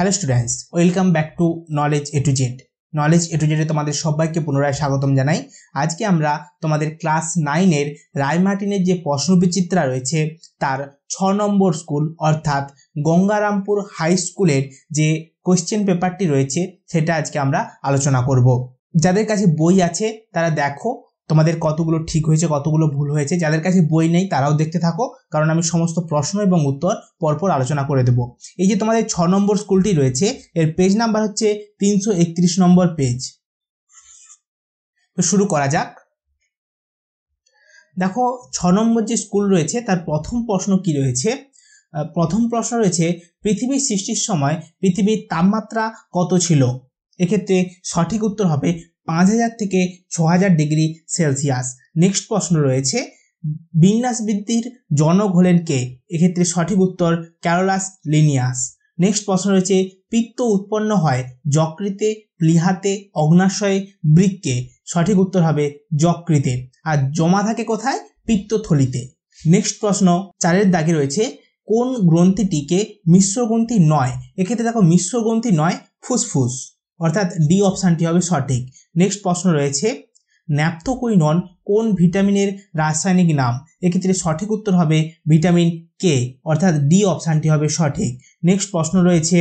hello students welcome back to knowledge A to Z knowledge A to জেডে তোমাদের সবাইকে পুনরায় স্বাগতম জানাই আজকে আমরা তোমাদের ক্লাস নাইনের রায়মার্টিনের যে প্রশ্নবিচিত্রা রয়েছে তার ছ নম্বর স্কুল অর্থাৎ গঙ্গারামপুর হাই স্কুলের যে কোয়েশ্চেন পেপারটি রয়েছে সেটা আজকে আমরা আলোচনা করব যাদের কাছে বই আছে তারা দেখো তোমাদের কতগুলো ঠিক হয়েছে কতগুলো ভুল হয়েছে যাদের কাছে বই নেই তারাও দেখতে থাকো কারণ আমি সমস্ত প্রশ্ন এবং উত্তর পরপর আলোচনা করে দেব এই যে তোমাদের ছ নম্বর স্কুলটি রয়েছে এর পেজ নাম্বার হচ্ছে তিনশো একত্রিশ নম্বর পেজ তো শুরু করা যাক দেখো ছ নম্বর যে স্কুল রয়েছে তার প্রথম প্রশ্ন কি রয়েছে প্রথম প্রশ্ন রয়েছে পৃথিবীর সৃষ্টির সময় পৃথিবীর তাপমাত্রা কত ছিল এক্ষেত্রে সঠিক উত্তর হবে পাঁচ হাজার থেকে ছ হাজার ডিগ্রি সেলসিয়াস নেক্সট প্রশ্ন রয়েছে বিন্যাস বৃদ্ধির জনক হলেন কে এক্ষেত্রে সঠিক উত্তর ক্যারোলাস লিনিয়াস নেক্সট প্রশ্ন রয়েছে পিত্ত উৎপন্ন হয় যকৃতে প্লিহাতে অগ্নাশয়ে বৃক্কে সঠিক উত্তর হবে যকৃতে আর জমা থাকে কোথায় পিত্ত থলিতে নেক্সট প্রশ্ন চারের দাগে রয়েছে কোন গ্রন্থিটিকে মিশ্রগ্রন্থি নয় এক্ষেত্রে দেখো মিশ্রগ্রন্থি নয় ফুসফুস অর্থাৎ ডি অপশানটি হবে সঠিক নেক্সট প্রশ্ন রয়েছে ন্যাপ্থোকুইনন কোন ভিটামিনের রাসায়নিক নাম এক্ষেত্রে সঠিক উত্তর হবে ভিটামিন কে অর্থাৎ ডি অপশানটি হবে সঠিক নেক্সট প্রশ্ন রয়েছে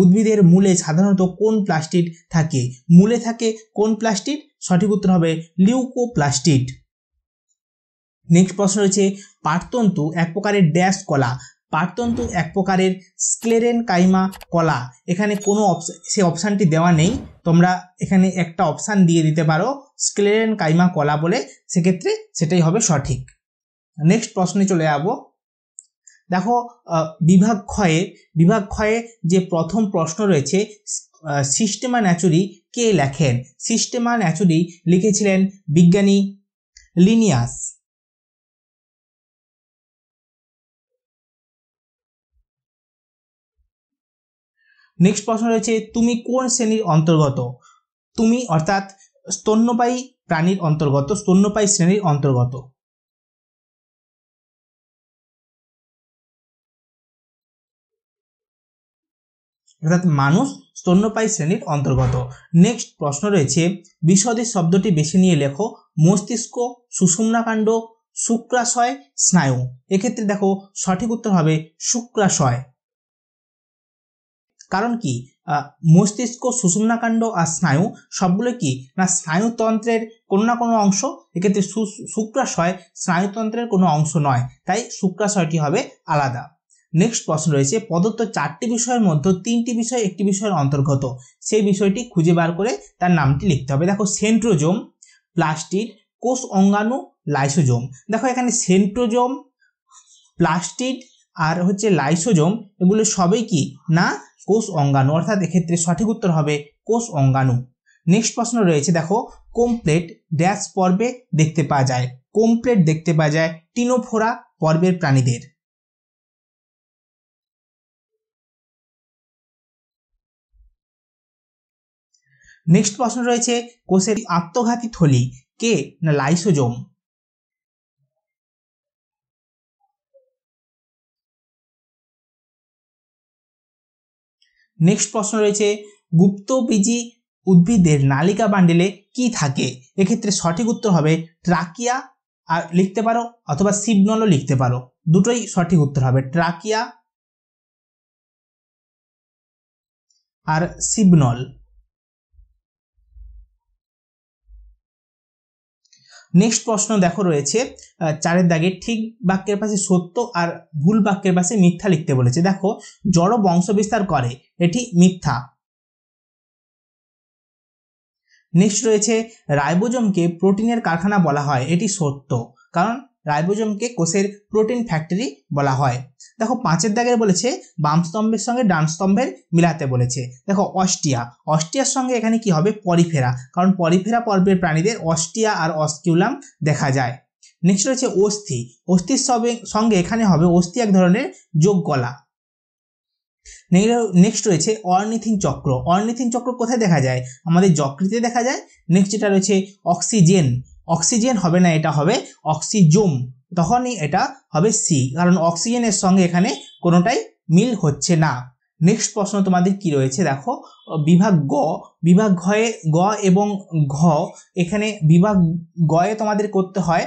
উদ্ভিদের মূলে সাধারণত কোন প্লাস্টিড থাকে মূলে থাকে কোন প্লাস্টিড সঠিক উত্তর হবে লিউকোপ্লাস্টিড নেক্সট প্রশ্ন রয়েছে পাটতন্তু এক প্রকারের ড্যাশ কলা পাটতন্তু এক প্রকারের স্ক্লেরেন কাইমা কলা এখানে কোনো অপশান সে অপশানটি দেওয়া নেই তোমরা এখানে একটা অপশান দিয়ে দিতে পারো স্ক্লেরেন কাইমা কলা বলে সেক্ষেত্রে সেটাই হবে সঠিক নেক্সট প্রশ্নে চলে যাবো দেখো বিভাগ ক্ষয়ে বিভাগ ক্ষয়ে যে প্রথম প্রশ্ন রয়েছে সিস্টেমা ন্যাচুরি কে লেখেন সিস্টেমা ন্যাচুরি লিখেছিলেন বিজ্ঞানী লিনিয়াস নেক্সট প্রশ্ন রয়েছে তুমি কোন শ্রেণীর অন্তর্গত তুমি অর্থাৎ স্তন্যপায়ী প্রাণীর অন্তর্গত স্তন্যপায়ী শ্রেণীর অন্তর্গত অর্থাৎ মানুষ স্তন্যপায়ী শ্রেণীর অন্তর্গত নেক্সট প্রশ্ন রয়েছে বিশদের শব্দটি বেছে নিয়ে লেখো মস্তিষ্ক সুষুম্নাকাণ্ড শুক্রাশয় স্নায়ু এক্ষেত্রে দেখো সঠিক উত্তর হবে শুক্রাশয় কারণ কি মস্তিষ্ক সুষুম্নাকাণ্ড আর স্নায়ু সবগুলো কি না স্নায়ুতন্ত্রের কোনো না কোনো অংশ এক্ষেত্রে শুক্রাশয় স্নায়ুতন্ত্রের কোনো অংশ নয় তাই শুক্রাশয়টি হবে আলাদা নেক্সট প্রশ্ন রয়েছে প্রদত্ত চারটি বিষয়ের মধ্যে তিনটি বিষয় একটি বিষয়ের অন্তর্গত সেই বিষয়টি খুঁজে বার করে তার নামটি লিখতে হবে দেখো সেন্ট্রোজোম প্লাস্টিড কোষ অঙ্গাণু লাইসোজোম দেখো এখানে সেন্ট্রোজোম প্লাস্টিড আর হচ্ছে লাইসোজোম এগুলো সবই কি না কোষ অঙ্গাণু অর্থাৎ এক্ষেত্রে সঠিক উত্তর হবে কোষ অঙ্গাণু নেক্সট প্রশ্ন রয়েছে দেখো কোমপ্লেট ড্যাশ পর্বে দেখতে পাওয়া যায় কোমপ্লেট দেখতে পাওয়া যায় টিনোফোরা পর্বের প্রাণীদের নেক্সট প্রশ্ন রয়েছে কোষের আত্মঘাতী থলি কে না লাইসোজোম নেক্সট প্রশ্ন রয়েছে গুপ্তবীজি উদ্ভিদের নালিকা বান্ডিলে কি থাকে এক্ষেত্রে সঠিক উত্তর হবে ট্রাকিয়া আর লিখতে পারো অথবা সিবনলও লিখতে পারো দুটোই সঠিক উত্তর হবে ট্রাকিয়া আর সিবনল নেক্সট প্রশ্ন দেখো রয়েছে চারের দাগে ঠিক বাক্যের পাশে সত্য আর ভুল বাক্যের পাশে মিথ্যা লিখতে বলেছে দেখো জড় বংশ বিস্তার করে এটি মিথ্যা নেক্সট রয়েছে রাইবোজমকে প্রোটিনের কারখানা বলা হয় এটি সত্য কারণ রাইবোজমকে কোষের প্রোটিন ফ্যাক্টরি বলা হয় দেখো পাঁচের দাগের বলেছে বাম স্তম্ভের সঙ্গে ডান স্তম্ভের মিলাতে বলেছে দেখো অস্টিয়া অস্টিয়ার সঙ্গে এখানে কি হবে পরিফেরা কারণ পরিফেরা পর্বের প্রাণীদের অস্টিয়া আর অস্কিউলাম দেখা যায় নেক্সট রয়েছে অস্থি অস্থির সঙ্গে এখানে হবে অস্থি এক ধরনের যোগ গলা নেক্সট রয়েছে অর্নিথিন চক্র অর্নিথিন চক্র কোথায় দেখা যায় আমাদের যকৃতে দেখা যায় নেক্সট যেটা রয়েছে অক্সিজেন অক্সিজেন হবে না এটা হবে অক্সিজোম তখনই এটা হবে সি কারণ অক্সিজেনের সঙ্গে এখানে কোনোটাই মিল হচ্ছে না নেক্সট প্রশ্ন তোমাদের কি রয়েছে দেখো বিভাগ গ বিভাগ ঘয়ে গ এবং ঘ এখানে বিভাগ গয়ে তোমাদের করতে হয়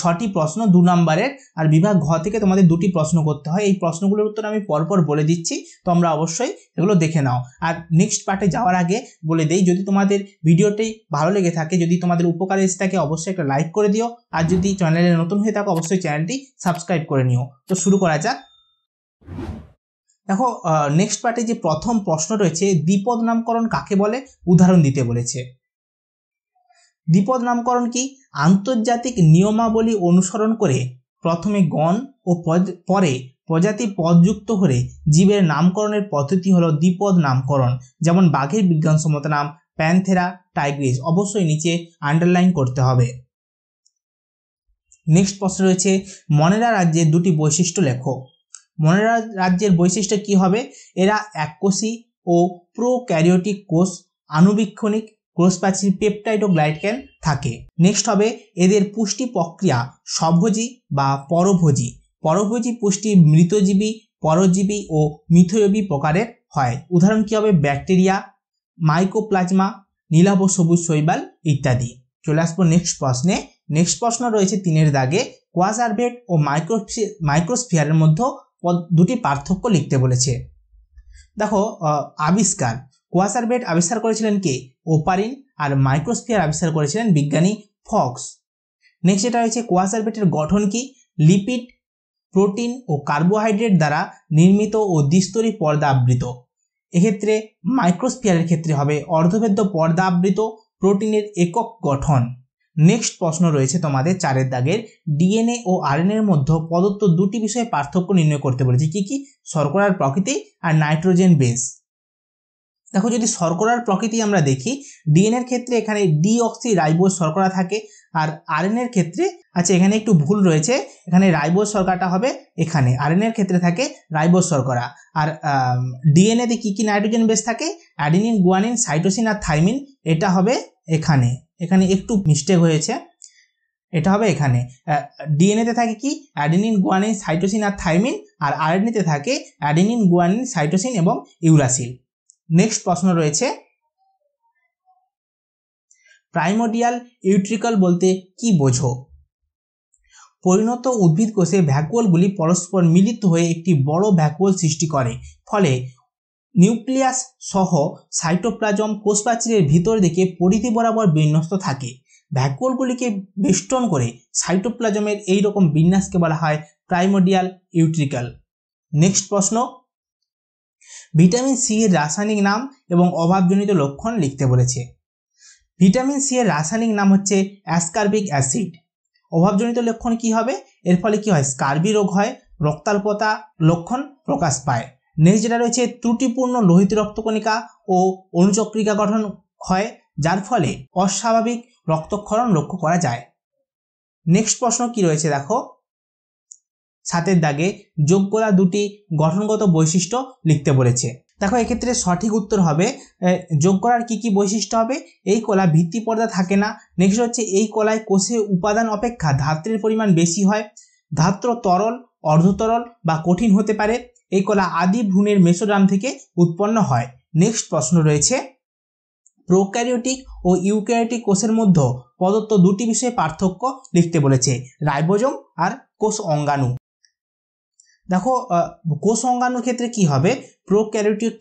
ছটি প্রশ্ন দু নম্বরের আর বিভাগ ঘ থেকে তোমাদের দুটি প্রশ্ন করতে হয় এই প্রশ্নগুলোর উত্তর আমি পরপর বলে দিচ্ছি তোমরা অবশ্যই এগুলো দেখে নাও আর নেক্সট পার্টে যাওয়ার আগে বলে দেই যদি তোমাদের ভিডিওটি ভালো লেগে থাকে যদি তোমাদের উপকার এসে থাকে অবশ্যই একটা লাইক করে দিও আর যদি চ্যানেলে নতুন হয়ে থাকো অবশ্যই চ্যানেলটি সাবস্ক্রাইব করে নিও তো শুরু করা যাক দেখো নেক্সট পার্টে যে প্রথম প্রশ্ন রয়েছে দ্বিপদ নামকরণ কাকে বলে উদাহরণ দিতে বলেছে দ্বিপদ নামকরণ কি আন্তর্জাতিক নিয়মাবলী অনুসরণ করে প্রথমে গণ ও পরে প্রজাতি পদযুক্ত হলে জীবের নামকরণের পদ্ধতি হলো দ্বিপদ নামকরণ যেমন বাঘের বিজ্ঞানসম্মত নাম প্যানথেরা টাইগ্রিস অবশ্যই নিচে আন্ডারলাইন করতে হবে নেক্সট প্রশ্ন রয়েছে মনেরা রাজ্যের দুটি বৈশিষ্ট্য লেখো মনেরা রাজ্যের বৈশিষ্ট্য কি হবে এরা এককোষী ও প্রো ক্যারিওটিক কোষ আনুবীক্ষণিক ক্রোস পেপটাইডো গ্লাইটকেন থাকে নেক্সট হবে এদের পুষ্টি প্রক্রিয়া সভোজী বা পরভোজী পরভোজী পুষ্টি মৃতজীবী পরজীবী ও মিথয়বী প্রকারের হয় উদাহরণ কী হবে ব্যাকটেরিয়া মাইকোপ্লাজমা নীলাভ সবুজ শৈবাল ইত্যাদি চলে আসবো নেক্সট প্রশ্নে নেক্সট প্রশ্ন রয়েছে তিনের দাগে কোয়াজারভেট ও মাইক্রো মাইক্রোস্ফিয়ারের মধ্যে দুটি পার্থক্য লিখতে বলেছে দেখো আবিষ্কার কোয়াসার বেড আবিষ্কার করেছিলেন কে ওপারিন আর মাইক্রোস্ফিয়ার আবিষ্কার করেছিলেন বিজ্ঞানী ফক্স নেক্সট যেটা হয়েছে কোয়াসার বেটের গঠন কি লিপিড প্রোটিন ও কার্বোহাইড্রেট দ্বারা নির্মিত ও দ্বিস্তরী পর্দা আবৃত এক্ষেত্রে মাইক্রোস্ফিয়ারের ক্ষেত্রে হবে অর্ধভেদ্য পর্দা আবৃত প্রোটিনের একক গঠন নেক্সট প্রশ্ন রয়েছে তোমাদের চারের দাগের ডিএনএ ও এর মধ্যে প্রদত্ত দুটি বিষয়ে পার্থক্য নির্ণয় করতে বলেছি কি কি শর্করার প্রকৃতি আর নাইট্রোজেন বেস দেখো যদি শর্করার প্রকৃতি আমরা দেখি ডিএনএর ক্ষেত্রে এখানে ডিঅক্সি রাইবোস শর্করা থাকে আর আরএনএর ক্ষেত্রে আচ্ছা এখানে একটু ভুল রয়েছে এখানে রাইবোস শর্করাটা হবে এখানে আরএনএর ক্ষেত্রে থাকে রাইবোস শর্করা আর ডিএনএতে কী কী নাইট্রোজেন বেশ থাকে অ্যাডিনিন গুয়ানিন সাইটোসিন আর থাইমিন এটা হবে এখানে এখানে একটু মিস্টেক হয়েছে এটা হবে এখানে ডিএনএতে থাকে কি অ্যাডিনিন গুয়ানিন সাইটোসিন আর থাইমিন আর আরএনএতে থাকে অ্যাডিনিন গুয়ানিন সাইটোসিন এবং ইউরাসিল নেক্সট প্রশ্ন রয়েছে প্রাইমোডিয়াল ইউট্রিকল বলতে কি বোঝো পরিণত উদ্ভিদ কোষে ভ্যাকুয়ালগুলি পরস্পর মিলিত হয়ে একটি বড় ভ্যাকুয়াল সৃষ্টি করে ফলে নিউক্লিয়াস সহ সাইটোপ্লাজম কোষপ্রাচীরের ভিতর দিকে পরিধি বরাবর বিন্যস্ত থাকে ভ্যাকুয়ালগুলিকে বেষ্টন করে সাইটোপ্লাজমের এই রকম বিন্যাসকে বলা হয় প্রাইমোডিয়াল ইউট্রিকাল নেক্সট প্রশ্ন ভিটামিন সি এর রাসায়নিক নাম এবং অভাবজনিত লক্ষণ লিখতে বলেছে ভিটামিন সি এর রাসায়নিক নাম হচ্ছে অ্যাসকার্বিক অ্যাসিড অভাবজনিত লক্ষণ কি হবে এর ফলে কি হয় স্কার্বি রোগ হয় রক্তাল্পতা লক্ষণ প্রকাশ পায় নেক্সট যেটা রয়েছে ত্রুটিপূর্ণ লোহিত রক্তকণিকা ও অনুচক্রিকা গঠন হয় যার ফলে অস্বাভাবিক রক্তক্ষরণ লক্ষ্য করা যায় নেক্সট প্রশ্ন কি রয়েছে দেখো সাতের দাগে যোগ করা দুটি গঠনগত বৈশিষ্ট্য লিখতে বলেছে দেখো এক্ষেত্রে সঠিক উত্তর হবে যোগ করার কী কী বৈশিষ্ট্য হবে এই কলা ভিত্তি পর্দা থাকে না নেক্সট হচ্ছে এই কলায় কোষে উপাদান অপেক্ষা ধাত্রের পরিমাণ বেশি হয় ধাত্র তরল অর্ধতরল বা কঠিন হতে পারে এই কলা আদি ভ্রূণের মেসোডাম থেকে উৎপন্ন হয় নেক্সট প্রশ্ন রয়েছে প্রোক্যারিওটিক ও ইউক্যারিওটিক কোষের মধ্যে প্রদত্ত দুটি বিষয়ে পার্থক্য লিখতে বলেছে রাইবোজম আর কোষ অঙ্গাণু দেখো কোষ অঙ্গাণুর ক্ষেত্রে কি হবে প্রোক্যারিওটিক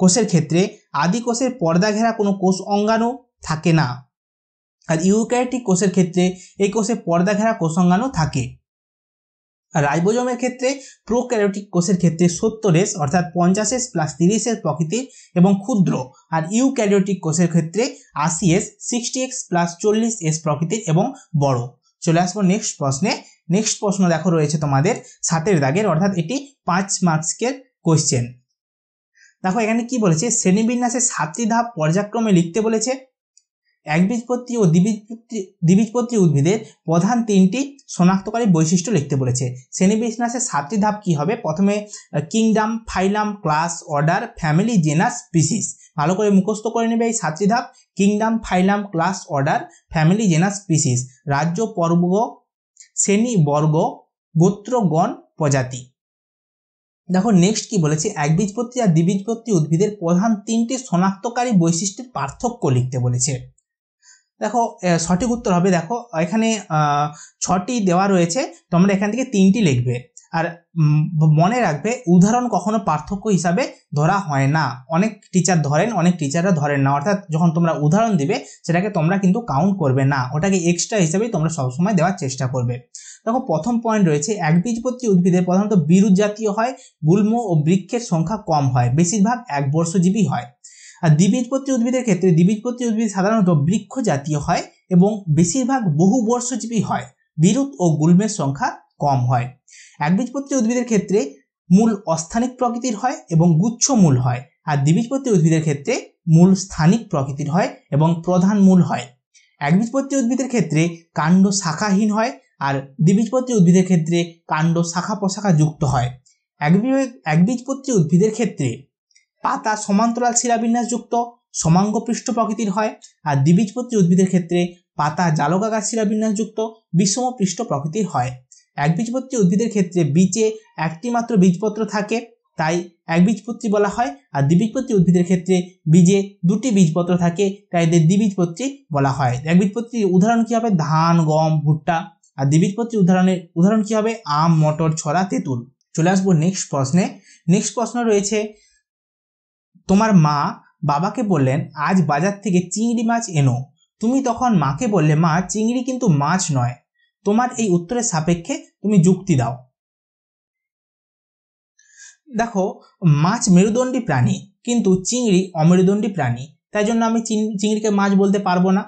কোষের ক্ষেত্রে আদি কোষের পর্দা ঘেরা কোনো কোষ অঙ্গাণু থাকে না আর ইউক্যারিটিক কোষের ক্ষেত্রে এই কোষে পর্দা ঘেরা কোষ অঙ্গাণু থাকে রাইবোজমের ক্ষেত্রে প্রোক্যারিওটিক কোষের ক্ষেত্রে সত্তর এস অর্থাৎ পঞ্চাশ এস প্লাস তিরিশ এস প্রকৃতির এবং ক্ষুদ্র আর ইউক্যারিওটিক কোষের ক্ষেত্রে আশি এস সিক্সটি এক্স প্লাস চল্লিশ এস প্রকৃতির এবং বড় চলে আসবো নেক্সট প্রশ্নে নেক্সট প্রশ্ন দেখো রয়েছে তোমাদের সাতের দাগের অর্থাৎ এটি পাঁচ মার্কসের কোশ্চেন দেখো এখানে কি বলেছে শ্রেণীবিন্যাসে সাতটি ধাপ পর্যায়ক্রমে লিখতে বলেছে একবীজপত্রী ও দ্বিবীজপত্রী দ্বিবীজপত্রী উদ্ভিদের প্রধান তিনটি শনাক্তকারী বৈশিষ্ট্য লিখতে বলেছে শ্রেণীবিন্যাসের সাতটি ধাপ কি হবে প্রথমে kingdom phylum class order family genus species ভালো করে মুখস্থ করে নেবে এই সাতটি ধাপ kingdom phylum class order family genus species রাজ্য পর্ব শ্রেণী বর্গ গোত্রগণ প্রজাতি দেখো নেক্সট কি বলেছে একবীজপত্রী আর দ্বিবীজপত্রী উদ্ভিদের প্রধান তিনটি শনাক্তকারী বৈশিষ্ট্যের পার্থক্য লিখতে বলেছে দেখো সঠিক উত্তর হবে দেখো এখানে ছটি দেওয়া রয়েছে তোমরা এখান থেকে তিনটি লিখবে আর মনে রাখবে উদাহরণ কখনো পার্থক্য হিসাবে ধরা হয় না অনেক টিচার ধরেন অনেক টিচাররা ধরেন না অর্থাৎ যখন তোমরা উদাহরণ দিবে সেটাকে তোমরা কিন্তু কাউন্ট করবে না ওটাকে এক্সট্রা হিসাবেই তোমরা সবসময় দেওয়ার চেষ্টা করবে দেখো প্রথম পয়েন্ট রয়েছে একবীজপত্রী উদ্ভিদে প্রধানত বিরুদ জাতীয় হয় গুল্ম ও বৃক্ষের সংখ্যা কম হয় বেশিরভাগ একবর্ষজীবী হয় আর দ্বিবীজপত্রী উদ্ভিদের ক্ষেত্রে দ্বিবীজপত্রী উদ্ভিদ সাধারণত বৃক্ষ জাতীয় হয় এবং বেশিরভাগ বহু বর্ষজীবী হয় বিরুৎ ও গুল্মের সংখ্যা কম হয় একবীজপত্রী উদ্ভিদের ক্ষেত্রে মূল অস্থানিক প্রকৃতির হয় এবং গুচ্ছ মূল হয় আর দ্বিবীজপত্রী উদ্ভিদের ক্ষেত্রে মূল স্থানিক প্রকৃতির হয় এবং প্রধান মূল হয় একবীজপত্রী উদ্ভিদের ক্ষেত্রে কাণ্ড শাখাহীন হয় আর দ্বিবীজপত্রী উদ্ভিদের ক্ষেত্রে কাণ্ড শাখা প্রশাখা যুক্ত হয় একবীজপত্রী উদ্ভিদের ক্ষেত্রে পাতা সমান্তরাল শিরাবিন্যাসযুক্ত সমাঙ্গ পৃষ্ঠ প্রকৃতির হয় আর দ্বিবীজপত্রী উদ্ভিদের ক্ষেত্রে পাতা জালকাকার শিরাবিন্যাসযুক্ত বিষম পৃষ্ঠ প্রকৃতির হয় একবীজপত্রী উদ্ভিদের ক্ষেত্রে বীজে একটি মাত্র বীজপত্র থাকে তাই একবীজপত্রী বলা হয় আর দ্বিবীজপত্রী উদ্ভিদের ক্ষেত্রে বীজে দুটি বীজপত্র থাকে তাই এদের দ্বিবীজপত্রী বলা হয় একবীজপত্রীর উদাহরণ কী হবে ধান গম ভুট্টা আর দ্বিবীজপত্রী উদাহরণের উদাহরণ কী হবে আম মটর ছড়া তেঁতুল চলে আসবো নেক্সট প্রশ্নে নেক্সট প্রশ্ন রয়েছে তোমার মা বাবাকে বললেন আজ বাজার থেকে চিংড়ি মাছ এনো তুমি তখন মাকে বললে মা চিংড়ি কিন্তু মাছ নয় তোমার এই উত্তরের সাপেক্ষে তুমি যুক্তি দাও দেখো মাছ মেরুদণ্ডী প্রাণী কিন্তু চিংড়ি অমেরুদণ্ডী প্রাণী তাই জন্য আমি চিংড়িকে মাছ বলতে পারবো না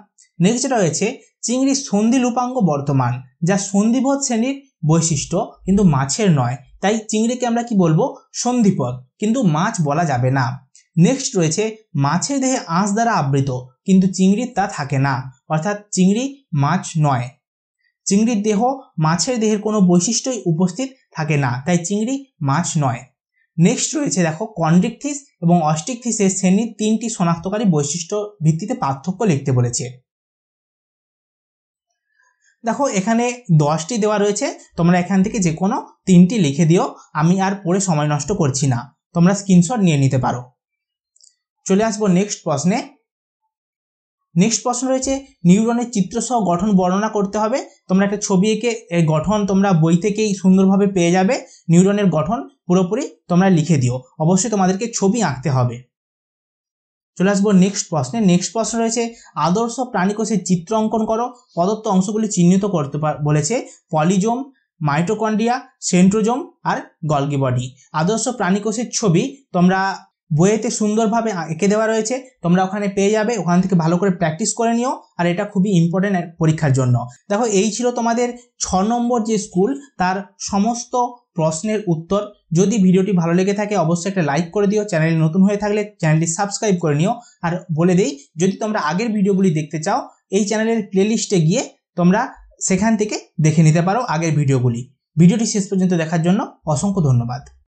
নেক্সট রয়েছে চিংড়ির সন্ধি লুপাঙ্গ বর্তমান যা সন্ধিপথ শ্রেণীর বৈশিষ্ট্য কিন্তু মাছের নয় তাই চিংড়িকে আমরা কি বলবো সন্ধিপদ কিন্তু মাছ বলা যাবে না নেক্সট রয়েছে মাছের দেহে আঁশ দ্বারা আবৃত কিন্তু চিংড়ির তা থাকে না অর্থাৎ চিংড়ি মাছ নয় চিংড়ির দেহ মাছের দেহের কোনো বৈশিষ্ট্যই উপস্থিত থাকে না তাই চিংড়ি মাছ নয় নেক্সট রয়েছে দেখো কন্ড্রিকথিস এবং অস্টিকথিসের শ্রেণীর তিনটি শনাক্তকারী বৈশিষ্ট্য ভিত্তিতে পার্থক্য লিখতে বলেছে দেখো এখানে দশটি দেওয়া রয়েছে তোমরা এখান থেকে যে কোনো তিনটি লিখে দিও আমি আর পড়ে সময় নষ্ট করছি না তোমরা স্ক্রিনশট নিয়ে নিতে পারো চলে আসবো নেক্সট প্রশ্নে নেক্সট প্রশ্ন রয়েছে নিউরনের চিত্রসহ গঠন বর্ণনা করতে হবে তোমরা একটা ছবি এঁকে গঠন তোমরা বই থেকেই সুন্দরভাবে পেয়ে যাবে নিউরনের গঠন পুরোপুরি তোমরা লিখে দিও অবশ্যই তোমাদেরকে ছবি আঁকতে হবে চলে আসবো নেক্সট প্রশ্নে নেক্সট প্রশ্ন রয়েছে আদর্শ প্রাণীকোষের চিত্র অঙ্কন করো প্রদত্ত অংশগুলি চিহ্নিত করতে বলেছে পলিজোম মাইটোকন্ড্রিয়া সেন্ট্রোজোম আর গলগি বডি আদর্শ প্রাণীকোষের ছবি তোমরা বইয়েতে সুন্দরভাবে এঁকে দেওয়া রয়েছে তোমরা ওখানে পেয়ে যাবে ওখান থেকে ভালো করে প্র্যাকটিস করে নিও আর এটা খুবই ইম্পর্টেন্ট পরীক্ষার জন্য দেখো এই ছিল তোমাদের ছ নম্বর যে স্কুল তার সমস্ত প্রশ্নের উত্তর যদি ভিডিওটি ভালো লেগে থাকে অবশ্যই একটা লাইক করে দিও চ্যানেল নতুন হয়ে থাকলে চ্যানেলটি সাবস্ক্রাইব করে নিও আর বলে দিই যদি তোমরা আগের ভিডিওগুলি দেখতে চাও এই চ্যানেলের প্লেলিস্টে গিয়ে তোমরা সেখান থেকে দেখে নিতে পারো আগের ভিডিওগুলি ভিডিওটি শেষ পর্যন্ত দেখার জন্য অসংখ্য ধন্যবাদ